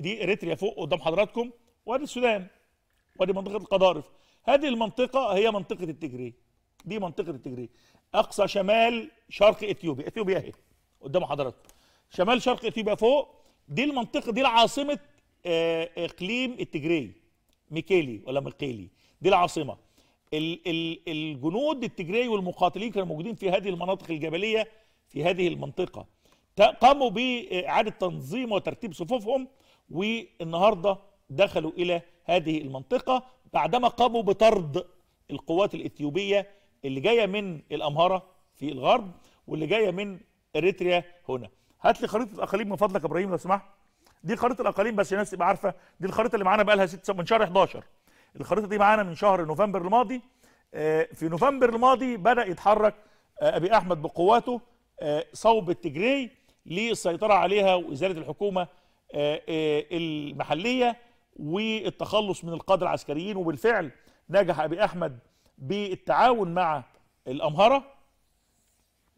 دي اريتريا فوق قدام حضراتكم وادي السودان وادي منطقه القضارف هذه المنطقه هي منطقه التجري دي منطقه التجري اقصى شمال شرق اثيوبيا اثيوبيا اهي قدام حضراتكم شمال شرق اثيوبيا فوق دي المنطقه دي العاصمه آه، آه، اقليم التجري ميكيلي ولا ميكيلي دي العاصمه ال ال الجنود التجري والمقاتلين كانوا موجودين في هذه المناطق الجبليه في هذه المنطقه قاموا باعاده تنظيم وترتيب صفوفهم والنهارده دخلوا الى هذه المنطقه بعدما قاموا بطرد القوات الاثيوبيه اللي جايه من الامهره في الغرب واللي جايه من اريتريا هنا هات لي خريطه الاقاليم من فضلك يا ابراهيم لو سمحت دي خريطه الاقاليم بس الناس تبقى عارفه دي الخريطه اللي معانا بقى لها ست من شهر 11 الخريطه دي معانا من شهر نوفمبر الماضي آه، في نوفمبر الماضي بدا يتحرك آه، ابي احمد بقواته آه، صوب التجري للسيطره عليها وازاله الحكومه آه، آه، المحلية والتخلص من القاده العسكريين وبالفعل نجح ابي احمد بالتعاون مع الامهره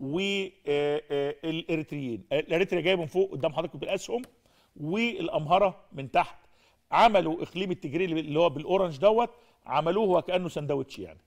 والاريتريين الاريتريا جايه من فوق قدام حضراتكم بالاسهم والامهره من تحت عملوا اقليم التجري اللي هو بالاورنج دوت عملوه وكانه سندوتش يعني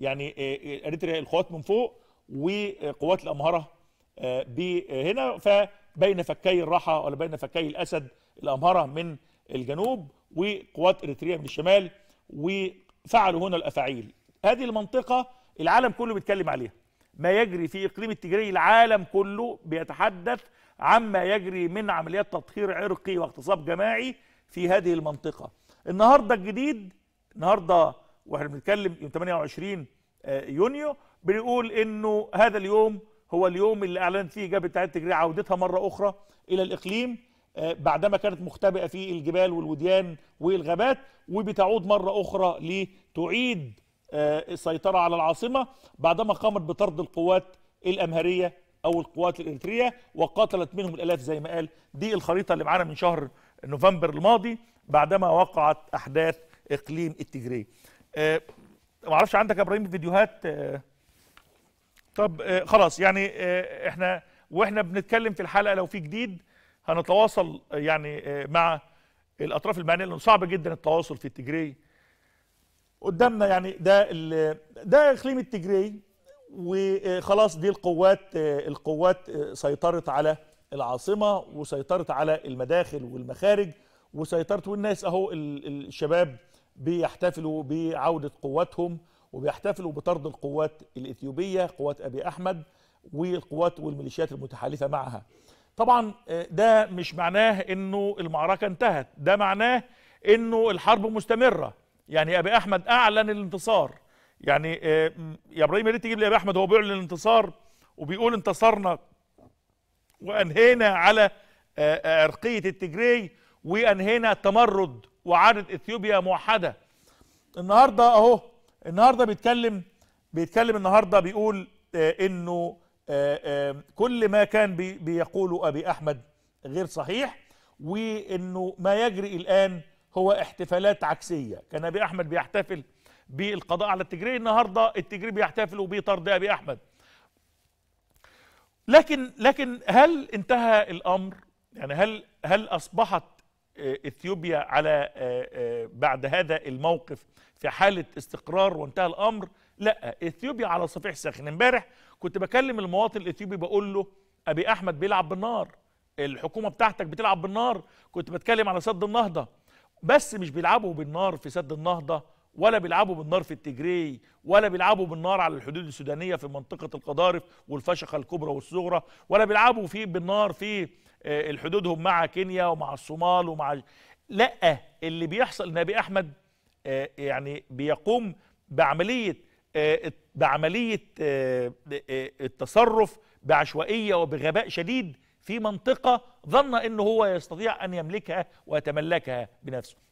يعني آه، اريتريا القوات من فوق وقوات الامهره آه، هنا فبين فكي الرحى ولا بين فكي الاسد الامهره من الجنوب وقوات اريتريا من الشمال وفعلوا هنا الافاعيل هذه المنطقه العالم كله بيتكلم عليها ما يجري في اقليم التجري العالم كله بيتحدث عما يجري من عمليات تطهير عرقي واغتصاب جماعي في هذه المنطقه النهارده الجديد النهارده واحنا بنتكلم يوم 28 آه، يونيو بنقول انه هذا اليوم هو اليوم اللي اعلنت فيه جبهه التحرير التجريعي عودتها مره اخرى الى الاقليم آه، بعدما كانت مختبئه في الجبال والوديان والغابات وبتعود مره اخرى لتعيد آه، السيطره على العاصمه بعدما قامت بطرد القوات الامهريه او القوات الاريتريه وقاتلت منهم الالاف زي ما قال دي الخريطه اللي معانا من شهر نوفمبر الماضي بعدما وقعت احداث اقليم التجري أه ما اعرفش عندك يا ابراهيم فيديوهات أه طب آه، خلاص يعني آه، احنا واحنا بنتكلم في الحلقه لو في جديد هنتواصل آه، يعني مع الاطراف المعنيه لانه صعب جدا التواصل في التجري قدامنا يعني ده ده اقليم التجري وخلاص دي القوات القوات سيطرت على العاصمه وسيطرت على المداخل والمخارج وسيطرت والناس اهو الشباب بيحتفلوا بعوده قواتهم وبيحتفلوا بطرد القوات الإثيوبية قوات أبي أحمد والقوات والميليشيات المتحالفة معها طبعا آه، ده مش معناه أنه المعركة انتهت ده معناه أنه الحرب مستمرة يعني أبي أحمد أعلن الانتصار يعني آه، يا إبراهيم يا ريت تجيب لي أبي أحمد هو بيعلن الانتصار وبيقول انتصرنا وأنهينا على عرقية آه، التجري وأنهينا التمرد وعادت إثيوبيا موحدة النهاردة أهو النهارده بيتكلم بيتكلم النهارده بيقول آه، انه آه، آه، كل ما كان بيقوله ابي احمد غير صحيح وانه ما يجري الان هو احتفالات عكسيه كان ابي احمد بيحتفل بالقضاء على التجري النهارده التجري بيحتفل وبيطرد ابي احمد لكن لكن هل انتهى الامر يعني هل هل اصبحت آه، اثيوبيا على آه، آه، بعد هذا الموقف في حاله استقرار وانتهى الامر لا اثيوبيا على صفيح ساخن امبارح كنت بكلم المواطن الاثيوبي بقول له ابي احمد بيلعب بالنار الحكومه بتاعتك بتلعب بالنار كنت بتكلم على سد النهضه بس مش بيلعبوا بالنار في سد النهضه ولا بيلعبوا بالنار في التجري ولا بيلعبوا بالنار على الحدود السودانيه في منطقه القضارف والفشخه الكبرى والصغرى ولا بيلعبوا في بالنار في آه، حدودهم مع كينيا ومع الصومال ومع لا اللي بيحصل نبي احمد آه، يعني بيقوم بعمليه آه، بعمليه التصرف بعشوائيه وبغباء شديد في منطقه ظن انه هو يستطيع ان يملكها ويتملكها بنفسه